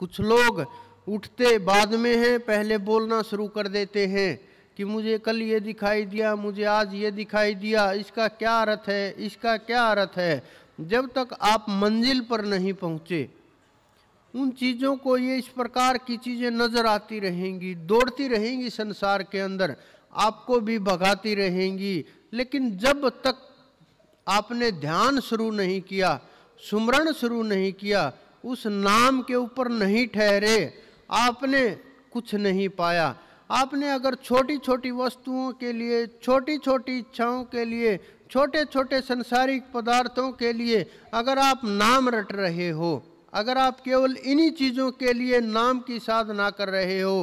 कुछ लोग उठते बाद में हैं पहले बोलना शुरू कर देते हैं कि मुझे कल ये दिखाई दिया मुझे आज ये दिखाई दिया इसका क्या अर्थ है इसका क्या अर्थ है जब तक आप मंजिल पर नहीं पहुँचे उन चीज़ों को ये इस प्रकार की चीज़ें नज़र आती रहेंगी दौड़ती रहेंगी संसार के अंदर आपको भी भगाती रहेंगी लेकिन जब तक आपने ध्यान शुरू नहीं किया सुमरण शुरू नहीं किया उस नाम के ऊपर नहीं ठहरे आपने कुछ नहीं पाया आपने अगर छोटी छोटी वस्तुओं के लिए छोटी छोटी इच्छाओं के लिए छोटे छोटे संसारिक पदार्थों के लिए अगर आप नाम रट रहे हो अगर आप केवल इन्हीं चीज़ों के लिए नाम की साधना कर रहे हो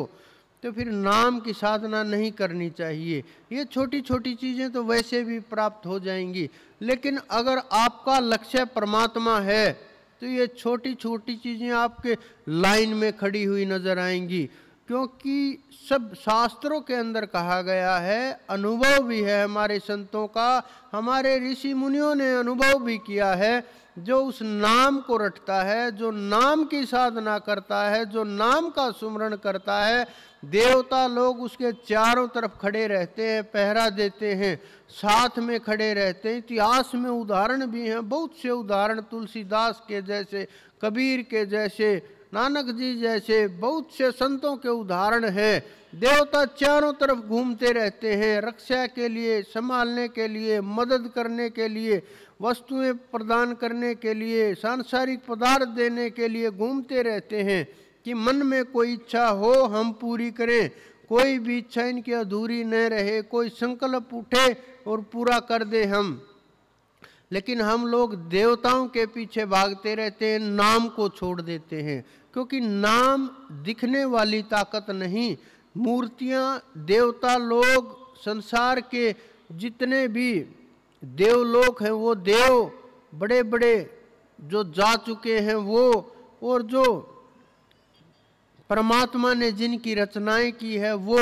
तो फिर नाम की साधना नहीं करनी चाहिए ये छोटी छोटी चीज़ें तो वैसे भी प्राप्त हो जाएंगी लेकिन अगर आपका लक्ष्य परमात्मा है तो ये छोटी छोटी चीज़ें आपके लाइन में खड़ी हुई नज़र आएंगी क्योंकि सब शास्त्रों के अंदर कहा गया है अनुभव भी है हमारे संतों का हमारे ऋषि मुनियों ने अनुभव भी किया है जो उस नाम को रटता है जो नाम की साधना करता है जो नाम का सुमरण करता है देवता लोग उसके चारों तरफ खड़े रहते हैं पहरा देते हैं साथ में खड़े रहते हैं इतिहास में उदाहरण भी हैं बहुत से उदाहरण तुलसीदास के जैसे कबीर के जैसे नानक जी जैसे बहुत से संतों के उदाहरण हैं देवता चारों तरफ घूमते रहते हैं रक्षा के लिए संभालने के लिए मदद करने के लिए वस्तुएं प्रदान करने के लिए सांसारिक पदार्थ देने के लिए घूमते रहते हैं कि मन में कोई इच्छा हो हम पूरी करें कोई भी इच्छा इनकी अधूरी न रहे कोई संकल्प उठे और पूरा कर दे हम लेकिन हम लोग देवताओं के पीछे भागते रहते हैं नाम को छोड़ देते हैं क्योंकि नाम दिखने वाली ताकत नहीं मूर्तियाँ देवता लोग संसार के जितने भी देवलोक हैं वो देव बड़े बड़े जो जा चुके हैं वो और जो परमात्मा ने जिनकी रचनाएं की है वो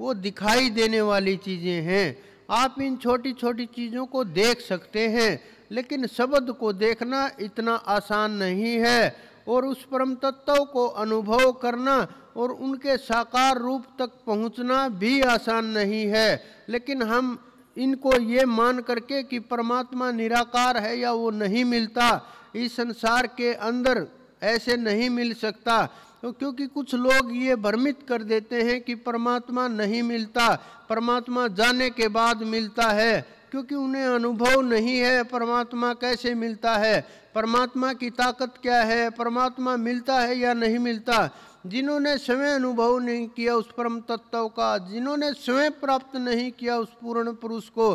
वो दिखाई देने वाली चीज़ें हैं आप इन छोटी छोटी चीज़ों को देख सकते हैं लेकिन शब्द को देखना इतना आसान नहीं है और उस परम तत्व को अनुभव करना और उनके साकार रूप तक पहुंचना भी आसान नहीं है लेकिन हम इनको ये मान करके कि परमात्मा निराकार है या वो नहीं मिलता इस संसार के अंदर ऐसे नहीं मिल सकता तो क्योंकि कुछ लोग ये भ्रमित कर देते हैं कि परमात्मा नहीं मिलता परमात्मा जाने के बाद मिलता है क्योंकि उन्हें अनुभव नहीं है परमात्मा कैसे मिलता है परमात्मा की ताकत क्या है परमात्मा मिलता है या नहीं मिलता जिन्होंने स्वयं अनुभव नहीं किया उस परम तत्व का जिन्होंने स्वयं प्राप्त नहीं किया उस पूर्ण पुरुष को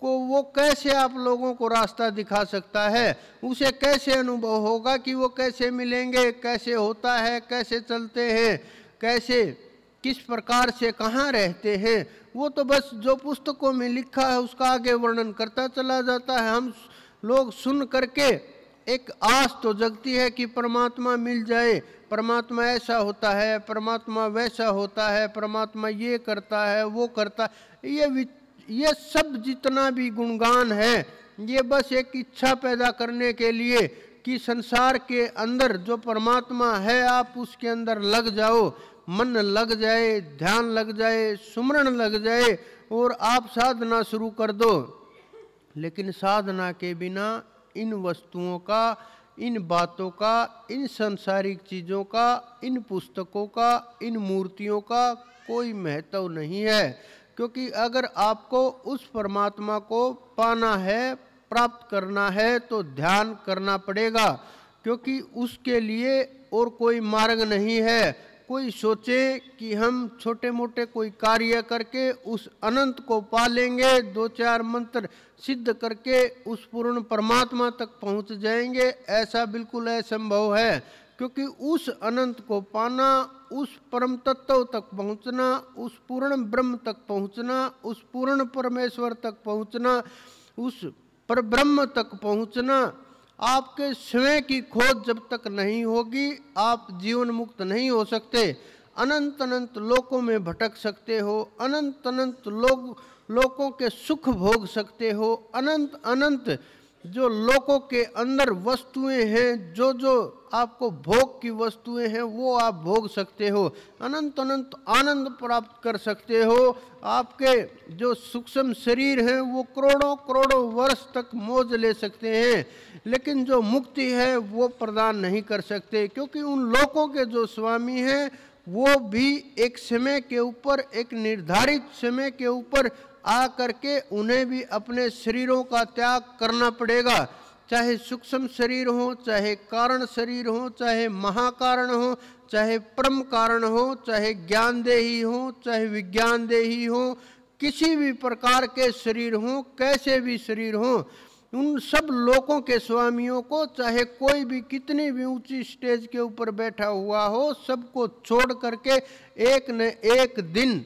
को वो कैसे आप लोगों को रास्ता दिखा सकता है उसे कैसे अनुभव होगा कि वो कैसे मिलेंगे कैसे होता है कैसे चलते हैं कैसे किस प्रकार से कहाँ रहते हैं वो तो बस जो पुस्तकों में लिखा है उसका आगे वर्णन करता चला जाता है हम लोग सुन करके एक आस तो जगती है कि परमात्मा मिल जाए परमात्मा ऐसा होता है परमात्मा वैसा होता है परमात्मा ये करता है वो करता है ये ये सब जितना भी गुणगान है ये बस एक इच्छा पैदा करने के लिए कि संसार के अंदर जो परमात्मा है आप उसके अंदर लग जाओ मन लग जाए ध्यान लग जाए सुमरण लग जाए और आप साधना शुरू कर दो लेकिन साधना के बिना इन वस्तुओं का इन बातों का इन संसारिक चीज़ों का इन पुस्तकों का इन मूर्तियों का कोई महत्व नहीं है क्योंकि अगर आपको उस परमात्मा को पाना है प्राप्त करना है तो ध्यान करना पड़ेगा क्योंकि उसके लिए और कोई मार्ग नहीं है कोई सोचे कि हम छोटे मोटे कोई कार्य करके उस अनंत को पा लेंगे दो चार मंत्र सिद्ध करके उस पूर्ण परमात्मा तक पहुंच जाएंगे ऐसा बिल्कुल असंभव है क्योंकि उस अनंत को पाना उस परम तत्व तक पहुंचना उस पूर्ण ब्रह्म तक पहुंचना उस पूर्ण परमेश्वर तक पहुंचना उस पर ब्रह्म तक पहुंचना आपके स्वयं की खोज जब तक नहीं होगी आप जीवन मुक्त नहीं हो सकते अनंत अनंत लोकों में भटक सकते हो अनंत अनंत लोग लोकों के सुख भोग सकते हो अनंत अनंत जो लोकों के अंदर वस्तुएं हैं जो जो आपको भोग की वस्तुएं हैं वो आप भोग सकते हो अनंत अनंत आनंद प्राप्त कर सकते हो आपके जो सूक्ष्म शरीर हैं वो करोड़ों करोड़ों वर्ष तक मौज ले सकते हैं लेकिन जो मुक्ति है वो प्रदान नहीं कर सकते क्योंकि उन लोकों के जो स्वामी हैं वो भी एक समय के ऊपर एक निर्धारित समय के ऊपर आ करके उन्हें भी अपने शरीरों का त्याग करना पड़ेगा चाहे सूक्ष्म शरीर हो चाहे कारण शरीर हो चाहे महाकारण हो चाहे परम कारण हो चाहे ज्ञान देही हो चाहे विज्ञान देही हो किसी भी प्रकार के शरीर हों कैसे भी शरीर हों उन सब लोगों के स्वामियों को चाहे कोई भी कितनी भी ऊंची स्टेज के ऊपर बैठा हुआ हो सबको छोड़ करके एक न एक दिन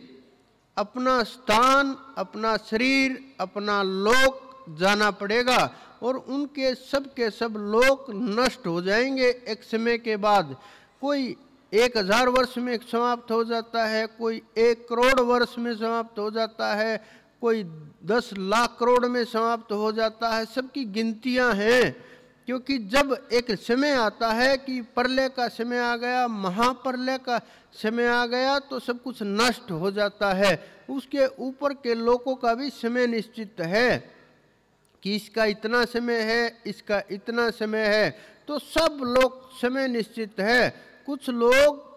अपना स्थान अपना शरीर अपना लोक जाना पड़ेगा और उनके सब के सब लोक नष्ट हो जाएंगे एक समय के बाद कोई एक हजार वर्ष में समाप्त हो जाता है कोई एक करोड़ वर्ष में समाप्त हो जाता है कोई दस लाख करोड़ में समाप्त हो जाता है सबकी गिनतियां हैं क्योंकि जब एक समय आता है कि परलय का समय आ गया महाप्रलय का समय आ गया तो सब कुछ नष्ट हो जाता है उसके ऊपर के लोगों का भी समय निश्चित है कि इसका इतना समय है इसका इतना समय है तो सब लोग समय निश्चित है कुछ लोग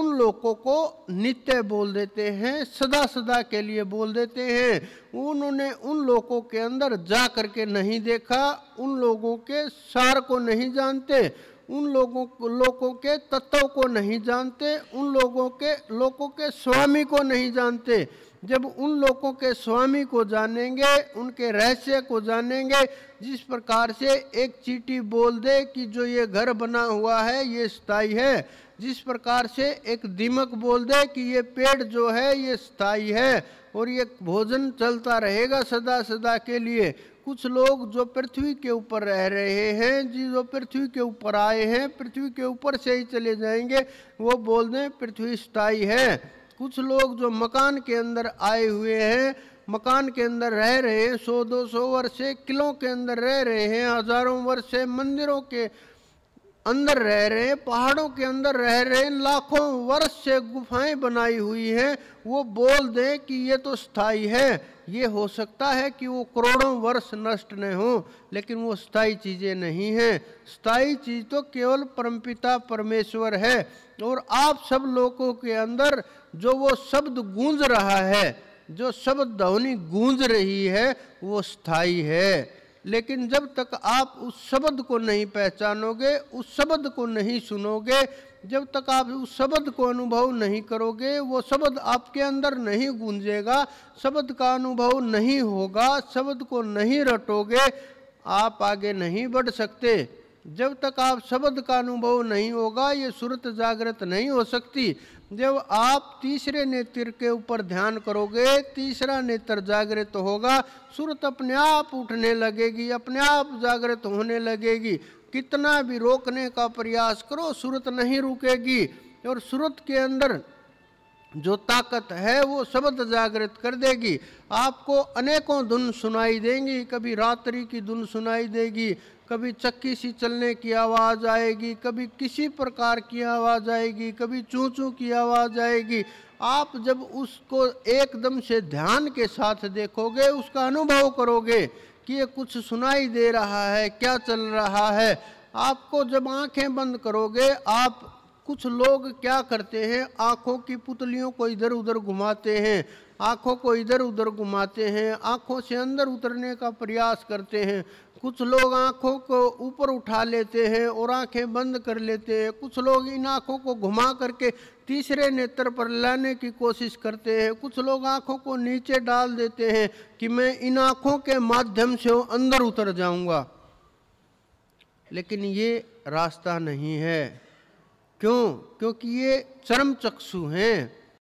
उन लोगों को नित्य बोल देते हैं सदा सदा के लिए बोल देते हैं उन्होंने उन लोगों के अंदर जा करके नहीं देखा उन लोगों के सार को नहीं जानते उन लोगों लोगों के तत्व को नहीं जानते उन लोगों के लोगों के स्वामी को नहीं जानते जब उन लोगों के स्वामी को जानेंगे उनके रहस्य को जानेंगे जिस प्रकार से एक चीटी बोल दे कि जो ये घर बना हुआ है ये स्थाई है जिस प्रकार से एक दीमक बोल दे कि ये पेड़ जो है ये स्थाई है और ये भोजन चलता रहेगा सदा सदा के लिए कुछ लोग जो पृथ्वी के ऊपर रह रहे हैं जी जो पृथ्वी के ऊपर आए हैं पृथ्वी के ऊपर से ही चले जाएंगे वो बोल दें पृथ्वी स्थाई है कुछ लोग जो मकान के अंदर आए हुए हैं मकान के अंदर रह रहे हैं सौ दो सौ वर्ष से किलों के अंदर रह रहे हैं हजारों वर्ष से मंदिरों के अंदर रह रहे हैं पहाड़ों के अंदर रह रहे हैं लाखों वर्ष से गुफाएं बनाई हुई हैं वो बोल दें कि ये तो स्थाई है ये हो सकता है कि वो करोड़ों वर्ष नष्ट न हो लेकिन वो स्थाई चीज़ें नहीं हैं स्थाई चीज़ तो केवल परमपिता परमेश्वर है और आप सब लोगों के अंदर जो वो शब्द गूंज रहा है जो शब्द ध्वनि गूंज रही है वो स्थाई है लेकिन जब तक आप उस शब्द को नहीं पहचानोगे उस शब्द को नहीं सुनोगे जब तक आप उस शब्द को अनुभव नहीं करोगे वो शब्द आपके अंदर नहीं गूंजेगा शब्द का अनुभव नहीं होगा शब्द को नहीं रटोगे आप आगे नहीं बढ़ सकते जब तक आप शब्द का अनुभव नहीं होगा ये सुरत जागृत नहीं हो सकती जब आप तीसरे नेत्र के ऊपर ध्यान करोगे तीसरा नेत्र जागृत तो होगा सूरत अपने आप उठने लगेगी अपने आप जागृत होने लगेगी कितना भी रोकने का प्रयास करो सूरत नहीं रुकेगी और सूरत के अंदर जो ताकत है वो शब्द जागृत कर देगी आपको अनेकों धुन सुनाई देंगी कभी रात्रि की धुन सुनाई देगी कभी चक्की सी चलने की आवाज़ आएगी कभी किसी प्रकार की आवाज़ आएगी कभी चूँ चूँ की आवाज़ आएगी आप जब उसको एकदम से ध्यान के साथ देखोगे उसका अनुभव करोगे कि ये कुछ सुनाई दे रहा है क्या चल रहा है आपको जब आंखें बंद करोगे आप कुछ लोग क्या करते हैं आँखों की पुतलियों को इधर उधर घुमाते हैं आँखों को इधर उधर घुमाते हैं आँखों से अंदर उतरने का प्रयास करते हैं कुछ लोग आँखों को ऊपर उठा लेते हैं और आँखें बंद कर लेते हैं कुछ लोग इन आँखों को घुमा करके तीसरे नेत्र पर लाने की कोशिश करते हैं कुछ लोग आँखों को नीचे डाल देते हैं कि मैं इन आँखों के माध्यम से अंदर उतर जाऊँगा लेकिन ये रास्ता नहीं है क्यों क्योंकि ये चरम चक्षु हैं